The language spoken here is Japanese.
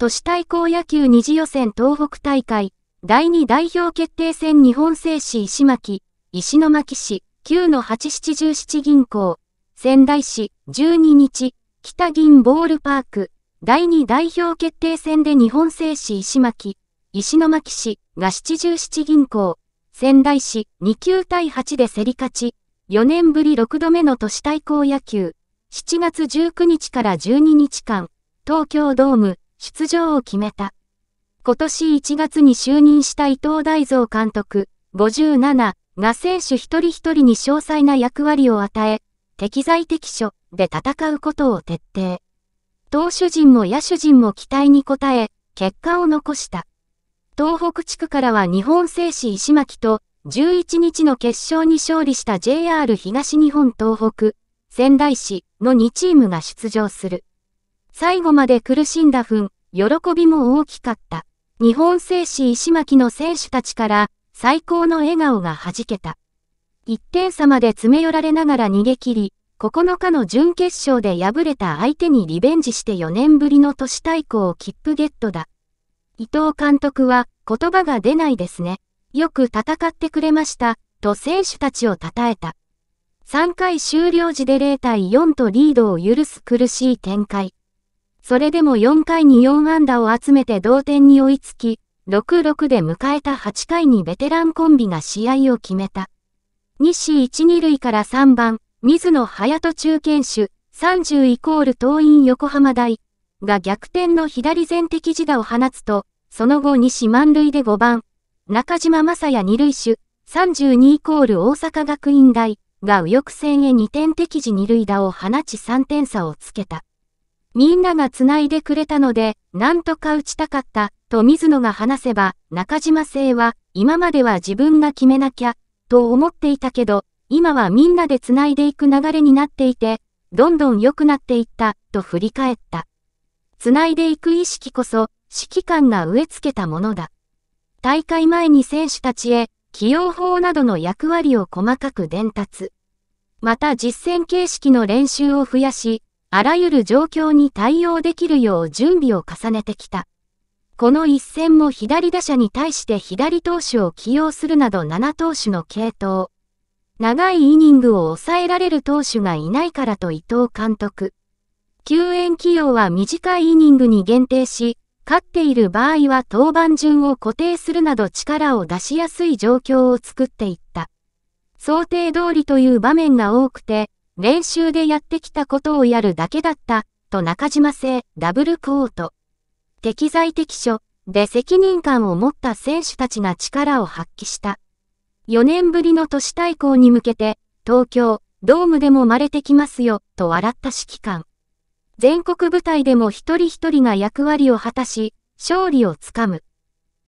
都市対抗野球二次予選東北大会、第2代表決定戦日本製紙石巻、石巻市、9の8 7 7銀行、仙台市、12日、北銀ボールパーク、第2代表決定戦で日本製紙石巻、石巻市が77銀行、仙台市2 9対8で競り勝ち、4年ぶり6度目の都市対抗野球、7月19日から12日間、東京ドーム出場を決めた。今年1月に就任した伊藤大蔵監督、57が選手一人一人に詳細な役割を与え、適材適所で戦うことを徹底。投手陣も野手陣も期待に応え、結果を残した。東北地区からは日本製紙石巻と、11日の決勝に勝利した JR 東日本東北、仙台市の2チームが出場する。最後まで苦しんだ分、喜びも大きかった。日本製紙石巻の選手たちから最高の笑顔が弾けた。1点差まで詰め寄られながら逃げ切り、9日の準決勝で敗れた相手にリベンジして4年ぶりの都市対抗を切符ゲットだ。伊藤監督は言葉が出ないですね。よく戦ってくれました、と選手たちを称えた。3回終了時で0対4とリードを許す苦しい展開。それでも4回に4安打を集めて同点に追いつき、6-6で迎えた8回にベテランコンビが試合を決めた。西1、2塁から3番、水野隼人中堅手、30イコール東院横浜大が逆転の左前的自打を放つと、その後西満塁で5番、中島正也二塁手、32イコール大阪学院大が右翼線へ2点的時二塁打を放ち3点差をつけた。みんなが繋いでくれたので、なんとか打ちたかった、と水野が話せば、中島生は、今までは自分が決めなきゃ、と思っていたけど、今はみんなで繋いでいく流れになっていて、どんどん良くなっていった、と振り返った。繋いでいく意識こそ、指揮官が植え付けたものだ。大会前に選手たちへ、起用法などの役割を細かく伝達。また実践形式の練習を増やし、あらゆる状況に対応できるよう準備を重ねてきた。この一戦も左打者に対して左投手を起用するなど7投手の系統。長いイニングを抑えられる投手がいないからと伊藤監督。救援起用は短いイニングに限定し、勝っている場合は登板順を固定するなど力を出しやすい状況を作っていった。想定通りという場面が多くて、練習でやってきたことをやるだけだった、と中島製ダブルコート。適材適所で責任感を持った選手たちが力を発揮した。4年ぶりの都市対抗に向けて、東京、ドームでも生まれてきますよ、と笑った指揮官。全国舞台でも一人一人が役割を果たし、勝利をつかむ。